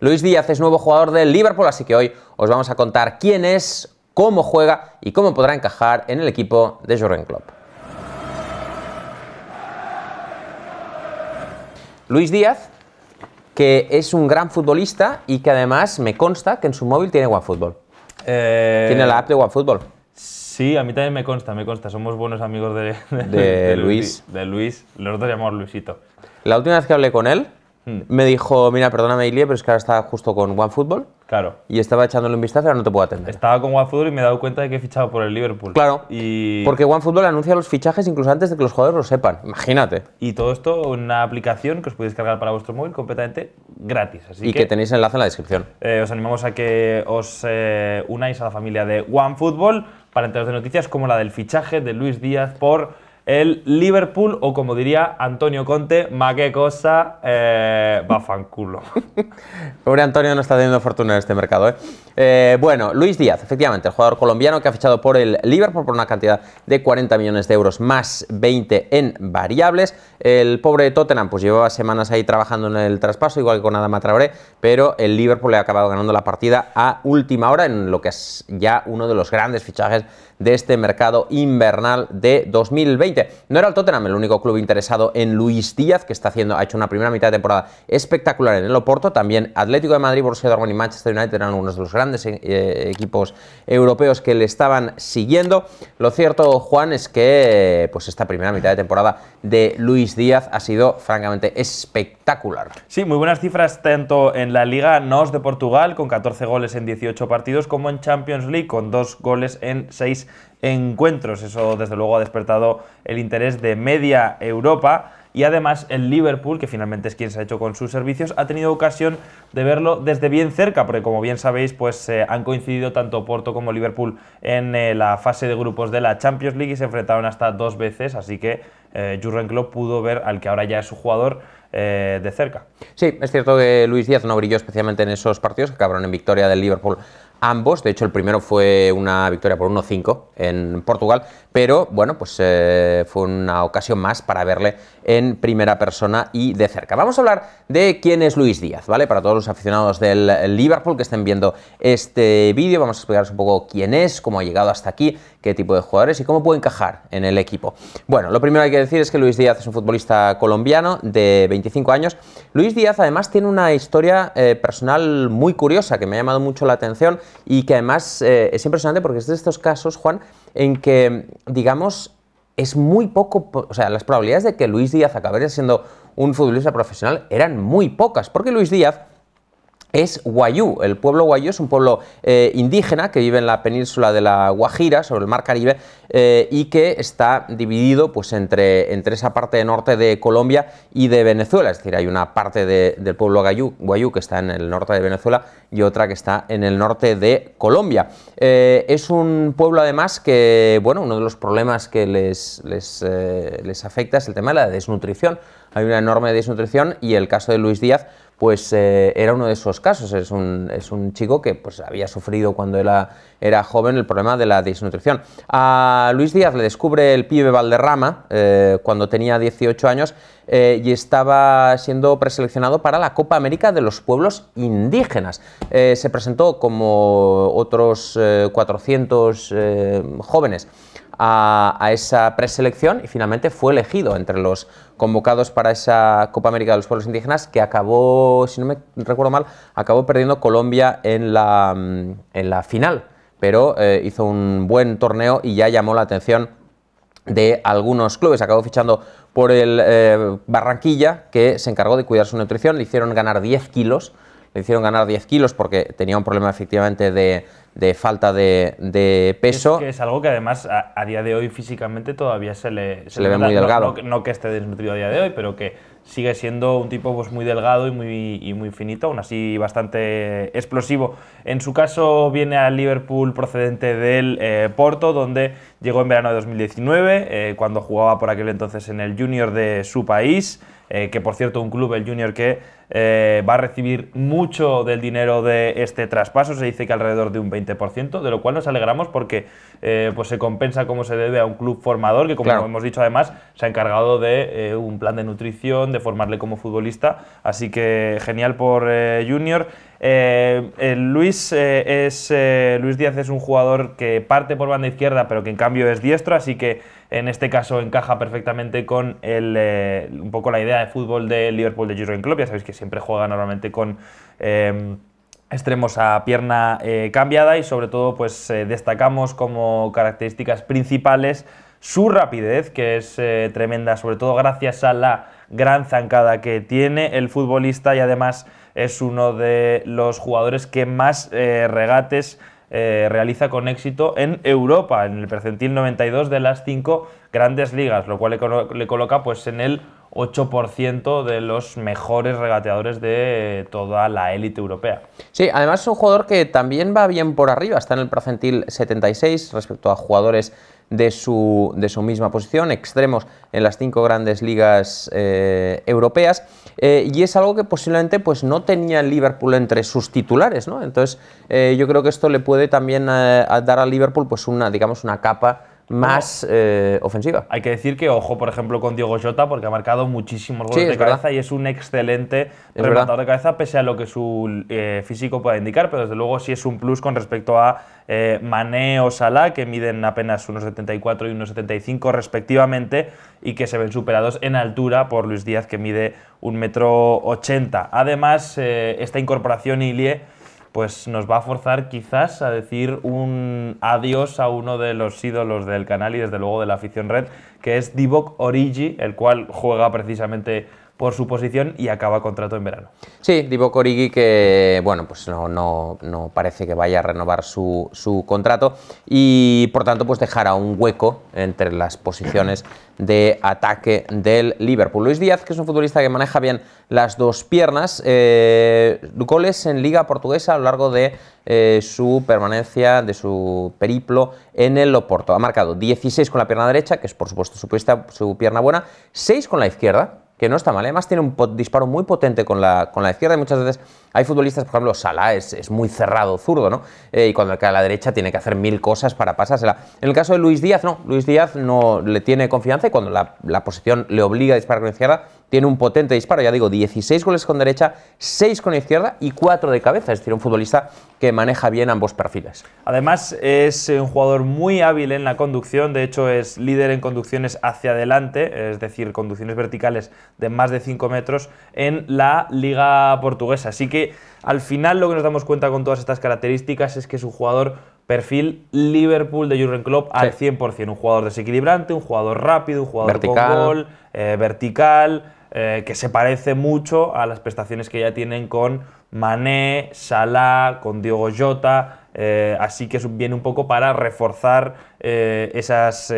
Luis Díaz es nuevo jugador del Liverpool, así que hoy os vamos a contar quién es, cómo juega y cómo podrá encajar en el equipo de Jurgen Klopp. Luis Díaz, que es un gran futbolista y que además me consta que en su móvil tiene OneFootball. Eh... Tiene la app de OneFootball. Sí, a mí también me consta, me consta. Somos buenos amigos de, de, de, Luis. Los dos llamamos Luisito. La última vez que hablé con él, Hmm. Me dijo, mira, perdóname, Ilié, pero es que ahora estaba justo con OneFootball. Claro. Y estaba echándole un vistazo ahora no te puedo atender. Estaba con OneFootball y me he dado cuenta de que he fichado por el Liverpool. Claro. Y... Porque OneFootball anuncia los fichajes incluso antes de que los jugadores lo sepan. Imagínate. Y todo esto una aplicación que os podéis cargar para vuestro móvil completamente gratis. y que, tenéis enlace en la descripción. Eh, os animamos a que os eh, unáis a la familia de OneFootball para enteraros de noticias como la del fichaje de Luis Díaz por el Liverpool o como diría Antonio Conte, ma qué cosa, eh, bafanculo. Pobre Antonio no está teniendo fortuna en este mercado. ¿eh? ¿eh? bueno, Luis Díaz, efectivamente, el jugador colombiano que ha fichado por el Liverpool por una cantidad de 40 millones de euros más 20 en variables. El pobre Tottenham pues llevaba semanas ahí trabajando en el traspaso, igual que con Adama Traoré, pero el Liverpool le ha acabado ganando la partida a última hora en lo que es ya uno de los grandes fichajes de este mercado invernal de 2020. No era el Tottenham el único club interesado en Luis Díaz, que está haciendo, ha hecho una primera mitad de temporada espectacular en el Oporto. También Atlético de Madrid, Borussia Dortmund y Manchester United eran algunos de los grandes eh, equipos europeos que le estaban siguiendo. Lo cierto, Juan, es que pues esta primera mitad de temporada de Luis Díaz ha sido francamente espectacular. Sí, muy buenas cifras tanto en la Liga NOS de Portugal con 14 goles en 18 partidos como en Champions League con 2 goles en 6 encuentros. Eso, desde luego, ha despertado el interés de media Europa. Y además el Liverpool, que finalmente es quien se ha hecho con sus servicios, ha tenido ocasión de verlo desde bien cerca, porque como bien sabéis, pues eh, han coincidido tanto Porto como Liverpool en eh, la fase de grupos de la Champions League y se enfrentaron hasta dos veces, así que eh, Jurgen Klopp pudo ver al que ahora ya es su jugador de cerca. Sí, es cierto que Luis Díaz no brilló especialmente en esos partidos que acabaron en victoria del Liverpool ambos. De hecho, el primero fue una victoria por 1-5 en Portugal, pero bueno, pues eh, fue una ocasión más para verle en primera persona y de cerca. Vamos a hablar de quién es Luis Díaz, ¿vale? Para todos los aficionados del Liverpool que estén viendo este vídeo, vamos a explicaros un poco quién es, cómo ha llegado hasta aquí, qué tipo de jugadores y cómo puede encajar en el equipo. Bueno, lo primero que hay que decir es que Luis Díaz es un futbolista colombiano de 25 años. Luis Díaz además tiene una historia eh, personal muy curiosa que me ha llamado mucho la atención y que además eh, es impresionante porque es de estos casos, Juan, en que, digamos, es muy poco, o sea, las probabilidades de que Luis Díaz acabara siendo un futbolista profesional eran muy pocas, porque Luis Díaz es Guayú. El pueblo Guayú es un pueblo eh, indígena que vive en la península de la Guajira, sobre el mar Caribe, eh, y que está dividido pues, entre, entre esa parte norte de Colombia y de Venezuela. Es decir, hay una parte del pueblo Guayú, que está en el norte de Venezuela y otra que está en el norte de Colombia. Eh, es un pueblo además que, bueno, uno de los problemas que les, les, les afecta es el tema de la desnutrición. Hay una enorme desnutrición y el caso de Luis Díaz pues eh, era uno de esos casos. Es un, chico que pues, había sufrido cuando era, era, joven el problema de la desnutrición. A Luis Díaz le descubre el pibe Valderrama eh, cuando tenía 18 años eh, y estaba siendo preseleccionado para la Copa América de los Pueblos Indígenas. se presentó como otros 400 jóvenes a esa preselección y finalmente fue elegido entre los convocados para esa Copa América de los Pueblos Indígenas que acabó, si no me recuerdo mal, acabó perdiendo Colombia en la, mm, en la final, pero eh, hizo un buen torneo y ya llamó la atención de algunos clubes. Acabó fichando por el eh, Barranquilla, que se encargó de cuidar su nutrición, le hicieron ganar 10 kilos, le hicieron ganar 10 kilos porque tenía un problema efectivamente de, de falta de, peso. Es, algo que además a, día de hoy físicamente todavía se le, se, ve muy delgado. No, que esté desnutrido a día de hoy, pero que sigue siendo un tipo pues, muy delgado y muy, muy finito, aún así bastante explosivo. En su caso viene al Liverpool procedente del eh, Porto, donde llegó en verano de 2019, eh, cuando jugaba por aquel entonces en el junior de su país. Eh, que por cierto un club, el Junior, que eh, va a recibir mucho del dinero de este traspaso, se dice que alrededor de un 20%, de lo cual nos alegramos porque eh, pues se compensa como se debe a un club formador que, como hemos dicho además, se ha encargado de un plan de nutrición, de formarle como futbolista, así que genial por Junior. Eh, eh, eh, Luis, Díaz es un jugador que parte por banda izquierda, pero que en cambio es diestro, así que en este caso encaja perfectamente con un poco la idea de fútbol de Liverpool de Jurgen Klopp. Ya sabéis que siempre juega normalmente con extremos a pierna cambiada y sobre todo pues destacamos como características principales su rapidez, que es tremenda, sobre todo gracias a la gran zancada que tiene el futbolista y además es uno de los jugadores que más eh, regates eh, realiza con éxito en Europa, en el percentil 92 de las cinco grandes ligas, lo cual le, coloca pues, en el 8% de los mejores regateadores de toda la élite europea. Sí, además es un jugador que también va bien por arriba, está en el percentil 76 respecto a jugadores de su, de su misma posición, extremos en las cinco grandes ligas eh, europeas, eh, y es algo que posiblemente pues, no tenía Liverpool entre sus titulares, ¿no? Entonces eh, yo creo que esto le puede también dar a Liverpool pues, una, digamos, una capa más eh, ofensiva. Hay que decir que ojo, por ejemplo, con Diego Jota, porque ha marcado muchísimos goles de cabeza y es un excelente es de cabeza, pese a lo que su eh, físico pueda indicar, pero desde luego sí es un plus con respecto a maneo eh, Mané o Salah, que miden apenas unos 74 y unos 75 respectivamente y que se ven superados en altura por Luis Díaz, que mide un metro 80. Además, esta incorporación Ilie pues nos va a forzar quizás a decir un adiós a uno de los ídolos del canal y desde luego de la afición red, que es Divock Origi, el cual juega precisamente por su posición y acaba contrato en verano. Sí, Divo Corigi que bueno, pues no, no, parece que vaya a renovar su, su, contrato y por tanto pues dejará un hueco entre las posiciones de ataque del Liverpool. Luis Díaz, que es un futbolista que maneja bien las dos piernas, eh, en Liga Portuguesa a lo largo de eh, su permanencia, de su periplo en el Oporto. Ha marcado 16 con la pierna derecha, que es por supuesto su, su pierna buena, 6 con la izquierda, que no está mal. ¿eh? Además tiene un disparo muy potente con la, con la izquierda y muchas veces hay futbolistas, por ejemplo, Salah es, es muy cerrado, zurdo, ¿no? Eh, y cuando cae a la derecha tiene que hacer mil cosas para pasársela. En el caso de Luis Díaz, no. Luis Díaz no le tiene confianza y cuando la, la posición le obliga a disparar con la izquierda, tiene un potente disparo, ya digo, 16 goles con derecha, 6 con izquierda y 4 de cabeza, es decir, un futbolista que maneja bien ambos perfiles. Además, es un jugador muy hábil en la conducción, de hecho es líder en conducciones hacia adelante, es decir, conducciones verticales de más de 5 metros en la liga portuguesa. Así que al final lo que nos damos cuenta con todas estas características es que es un jugador perfil Liverpool de Jurgen Klopp al 100%. Un jugador desequilibrante, un jugador rápido, un jugador vertical. con gol, eh, vertical, eh, que se parece mucho a las prestaciones que ya tienen con Mané, Salah, con Diego Jota. Eh, así que viene un poco para reforzar esas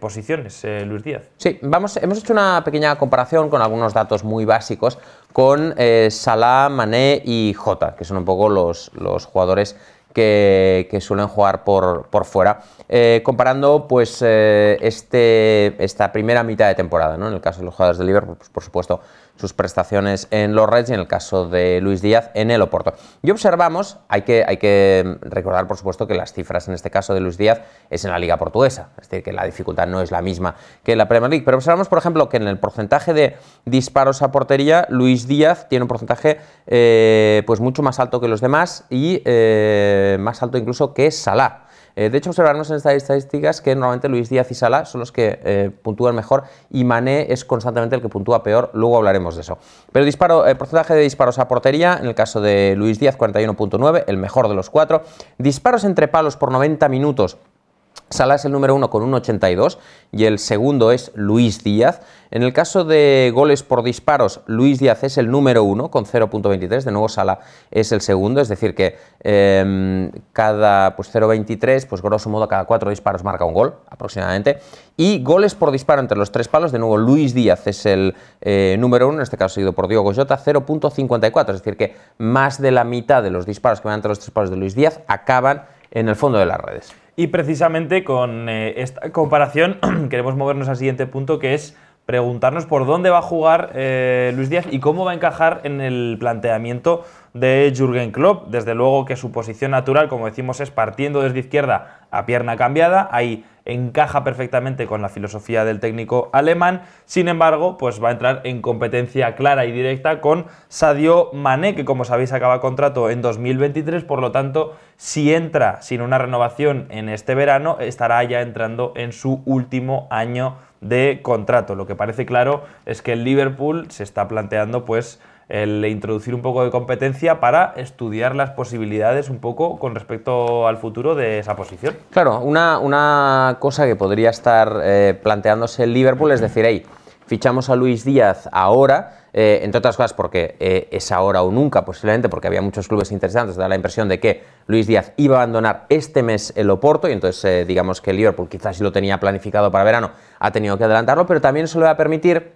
posiciones, Luis Díaz. Sí, vamos, hemos hecho una pequeña comparación con algunos datos muy básicos con Salah, Mané y Jota, que son un poco los, los jugadores que, suelen jugar por, por fuera. Eh, comparando pues eh, este, esta primera mitad de temporada, ¿no? en el caso de los jugadores de Liverpool, pues, por supuesto, sus prestaciones en los Reds y en el caso de Luis Díaz en el Oporto. Y observamos, hay que, hay que recordar por supuesto que las cifras en este caso de Luis Díaz es en la Liga Portuguesa, es decir, que la dificultad no es la misma que en la Premier League, pero observamos por ejemplo que en el porcentaje de disparos a portería, Luis Díaz tiene un porcentaje eh, pues mucho más alto que los demás y eh, más alto incluso que Salah. Eh, de hecho, observamos en estas estadísticas que normalmente Luis Díaz y Sala son los que eh, puntúan mejor y Mané es constantemente el que puntúa peor, luego hablaremos de eso. Pero disparo, el eh, porcentaje de disparos a portería, en el caso de Luis Díaz, 41.9, el mejor de los cuatro. Disparos entre palos por 90 minutos, Sala es el número uno con 1,82 y el segundo es Luis Díaz. En el caso de goles por disparos, Luis Díaz es el número uno con 0.23, de nuevo Sala es el segundo, es decir que em, cada 0.23, pues, pues grosso modo cada cuatro disparos marca un gol aproximadamente. Y goles por disparo entre los tres palos, de nuevo Luis Díaz es el eh, número uno, en este caso seguido por Diego Goyota, 0.54, es decir que más de la mitad de los disparos que van entre los tres palos de Luis Díaz acaban en el fondo de las redes. Y precisamente con eh, esta comparación queremos movernos al siguiente punto que es preguntarnos por dónde va a jugar eh, Luis Díaz y cómo va a encajar en el planteamiento de Jürgen Klopp. Desde luego que su posición natural, como decimos, es partiendo desde izquierda a pierna cambiada. Ahí encaja perfectamente con la filosofía del técnico alemán. Sin embargo, pues va a entrar en competencia clara y directa con Sadio Mané, que como sabéis acaba contrato en 2023, por lo tanto, si entra sin una renovación en este verano, estará ya entrando en su último año de contrato. Lo que parece claro es que el Liverpool se está planteando pues el introducir un poco de competencia para estudiar las posibilidades un poco con respecto al futuro de esa posición. Claro, una, una cosa que podría estar eh, planteándose el Liverpool es decir, hey, fichamos a Luis Díaz ahora, eh, entre otras cosas porque eh, es ahora o nunca posiblemente, porque había muchos clubes interesantes, da la impresión de que Luis Díaz iba a abandonar este mes el Oporto y entonces digamos que el Liverpool quizás si lo tenía planificado para verano ha tenido que adelantarlo, pero también se le va a permitir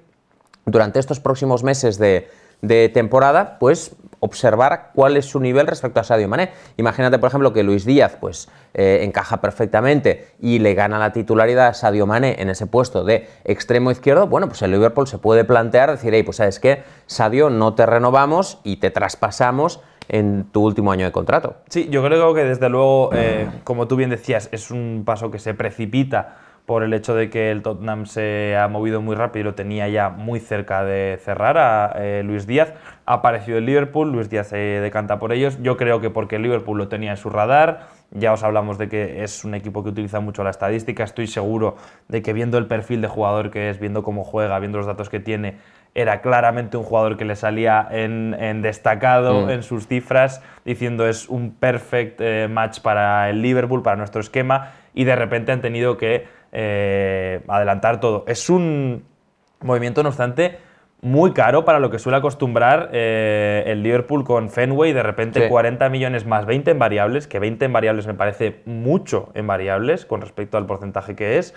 durante estos próximos meses de, de temporada, pues observar cuál es su nivel respecto a Sadio Mané. Imagínate, por ejemplo, que Luis Díaz pues eh, encaja perfectamente y le gana la titularidad a Sadio Mané en ese puesto de extremo izquierdo, bueno, pues el Liverpool se puede plantear decir, hey, pues sabes qué, Sadio, no te renovamos y te traspasamos en tu último año de contrato. Sí, yo creo que desde luego, eh, como tú bien decías, es un paso que se precipita por el hecho de que el Tottenham se ha movido muy rápido y lo tenía ya muy cerca de cerrar a eh, Luis Díaz. Ha aparecido el Liverpool, Luis Díaz se decanta por ellos. Yo creo que porque el Liverpool lo tenía en su radar. Ya os hablamos de que es un equipo que utiliza mucho la estadística. Estoy seguro de que viendo el perfil de jugador que es, viendo cómo juega, viendo los datos que tiene, era claramente un jugador que le salía en, destacado mm. en sus cifras, diciendo es un perfect eh, match para el Liverpool, para nuestro esquema. Y de repente han tenido que eh, adelantar todo. Es un movimiento, no obstante, muy caro para lo que suele acostumbrar eh, el Liverpool con Fenway, de repente 40 millones más 20 en variables, que 20 en variables me parece mucho en variables con respecto al porcentaje que es.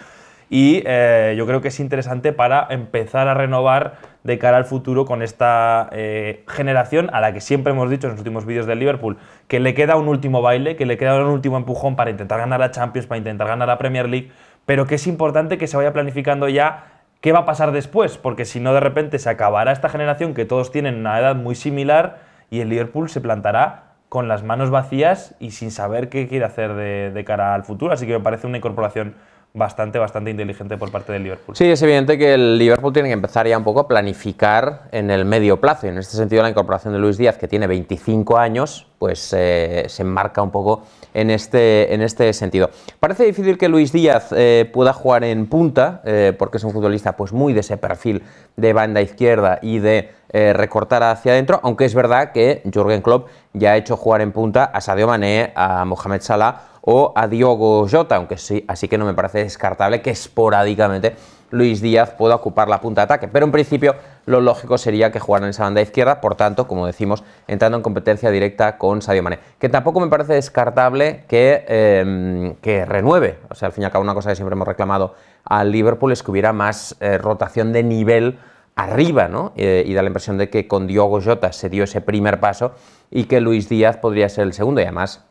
Y eh, yo creo que es interesante para empezar a renovar de cara al futuro con esta generación a la que siempre hemos dicho en los últimos vídeos del Liverpool que le queda un último baile, que le queda un último empujón para intentar ganar la Champions, para intentar ganar la Premier League, pero que es importante que se vaya planificando ya qué va a pasar después, porque si no de repente se acabará esta generación que todos tienen una edad muy similar y el Liverpool se plantará con las manos vacías y sin saber qué quiere hacer de, cara al futuro. Así que me parece una incorporación bastante, bastante inteligente por parte del Liverpool. Sí, es evidente que el Liverpool tiene que empezar ya un poco a planificar en el medio plazo. Y en este sentido, la incorporación de Luis Díaz, que tiene 25 años, pues eh, se enmarca un poco en este, en este sentido. Parece difícil que Luis Díaz eh, pueda jugar en punta, eh, porque es un futbolista pues, muy de ese perfil de banda izquierda y de recortar hacia adentro, aunque es verdad que Jürgen Klopp ya ha hecho jugar en punta a Sadio Mané, a Mohamed Salah o a Diogo Jota, aunque sí, así que no me parece descartable que esporádicamente Luis Díaz pueda ocupar la punta de ataque. Pero en principio lo lógico sería que jugaran en esa banda izquierda, por tanto, como decimos, entrando en competencia directa con Sadio Mané. Que tampoco me parece descartable que, em, renueve. O sea, al fin y al cabo, una cosa que siempre hemos reclamado al Liverpool es que hubiera más eh, rotación de nivel arriba, ¿no? Eh, y da la impresión de que con Diogo Jota se dio ese primer paso y que Luis Díaz podría ser el segundo. Y además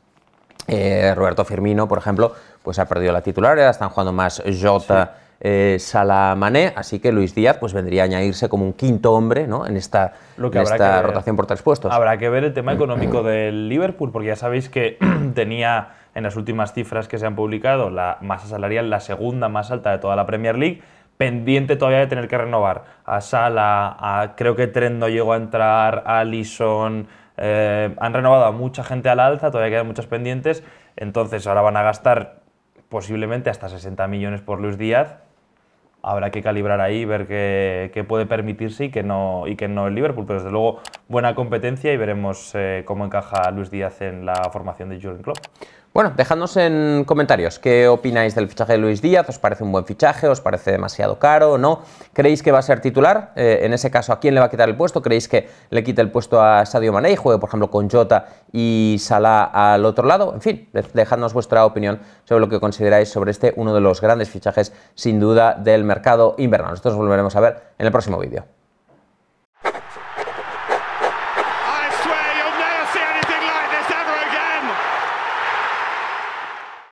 eh, Roberto Firmino, por ejemplo, pues ha perdido la titularidad, están jugando más Jota, eh, Salamané. así que Luis Díaz pues vendría a añadirse como un quinto hombre ¿no? en esta, esta rotación por tres puestos. Habrá que ver el tema económico del Liverpool, porque ya sabéis que tenía en las últimas cifras que se han publicado la masa salarial la segunda más alta de toda la Premier League, pendiente todavía de tener que renovar a Sala, a, creo que Trent no llegó a entrar, a Alisson eh, han renovado a mucha gente al alza, todavía quedan muchos pendientes, entonces ahora van a gastar posiblemente hasta 60 millones por Luis Díaz. Habrá que calibrar ahí, ver qué, puede permitirse y qué no, y que no el Liverpool. Pero desde luego, buena competencia y veremos eh, cómo encaja Luis Díaz en la formación de Jurgen Klopp. Bueno, dejadnos en comentarios qué opináis del fichaje de Luis Díaz, os parece un buen fichaje, os parece demasiado caro o no, creéis que va a ser titular, eh, en ese caso a quién le va a quitar el puesto, creéis que le quita el puesto a Sadio Mané juegue por ejemplo con Jota y Salah al otro lado, en fin, dejadnos vuestra opinión sobre lo que consideráis sobre este uno de los grandes fichajes sin duda del mercado invernal. Nosotros volveremos a ver en el próximo vídeo.